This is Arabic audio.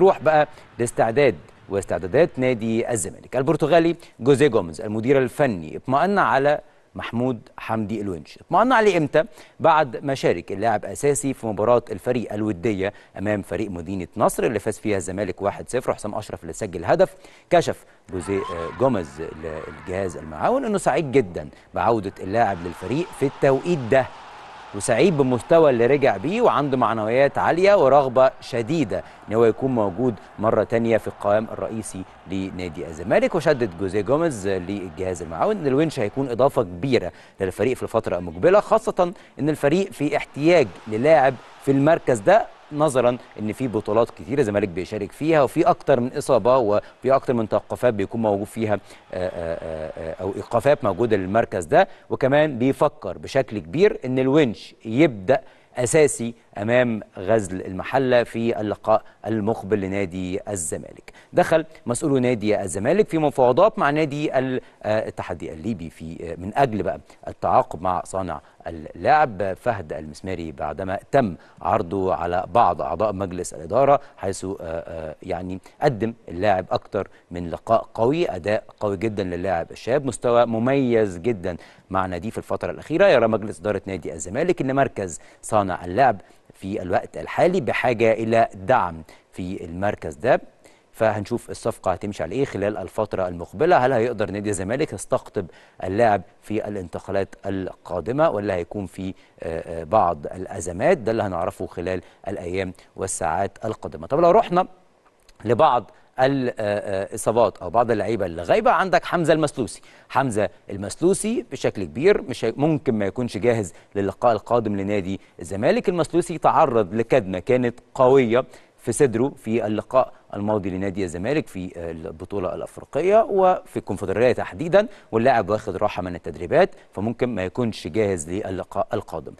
تروح بقى لاستعداد واستعدادات نادي الزمالك البرتغالي جوزيه جوميز المدير الفني اطمأن على محمود حمدي الونش اطمأن عليه امتى بعد ما شارك اللاعب اساسي في مباراه الفريق الوديه امام فريق مدينه نصر اللي فاز فيها الزمالك 1-0 وحسام اشرف اللي سجل هدف كشف جوزيه آه، جوميز للجهاز المعاون انه سعيد جدا بعوده اللاعب للفريق في التوقيت ده وسعيد بمستوى اللي رجع بيه وعنده معنويات عالية ورغبة شديدة ان هو يكون موجود مرة تانية في القوام الرئيسي لنادي الزمالك وشدد جوزيه جوميز للجهاز المعاون ان الونش هيكون اضافة كبيرة للفريق في الفترة المقبلة خاصة ان الفريق في احتياج للاعب في المركز ده نظرا ان في بطولات كثيره الزمالك بيشارك فيها وفي اكتر من اصابه وفي اكتر من توقفات بيكون موجود فيها آه، آه، آه، او ايقافات موجوده للمركز ده وكمان بيفكر بشكل كبير ان الونش يبدا اساسي أمام غزل المحلة في اللقاء المقبل لنادي الزمالك دخل مسؤول نادي الزمالك في مفاوضات مع نادي التحدي آه، الليبي في آه، من أجل بقى التعاقب مع صانع اللاعب فهد المسماري بعدما تم عرضه على بعض أعضاء مجلس الإدارة حيث آه، يعني قدم اللاعب اكثر من لقاء قوي أداء قوي جدا للاعب الشاب مستوى مميز جدا مع ناديه في الفترة الأخيرة يرى مجلس إدارة نادي الزمالك أن مركز صانع اللاعب في الوقت الحالي بحاجة إلى دعم في المركز ده فهنشوف الصفقة هتمشي على إيه خلال الفترة المقبلة هل هيقدر نادي الزمالك يستقطب اللاعب في الانتقالات القادمة ولا هيكون في آه، آه، بعض الأزمات ده اللي هنعرفه خلال الأيام والساعات القادمة طب لو رحنا لبعض الاصابات او بعض اللعيبه اللي غايبه عندك حمزه المسلوسي حمزه المسلوسي بشكل كبير مش ممكن ما يكونش جاهز للقاء القادم لنادي الزمالك المسلوسي تعرض لكدمه كانت قويه في صدره في اللقاء الماضي لنادي الزمالك في البطوله الافريقيه وفي الكونفدراليه تحديدا واللاعب واخد راحه من التدريبات فممكن ما يكونش جاهز للقاء القادم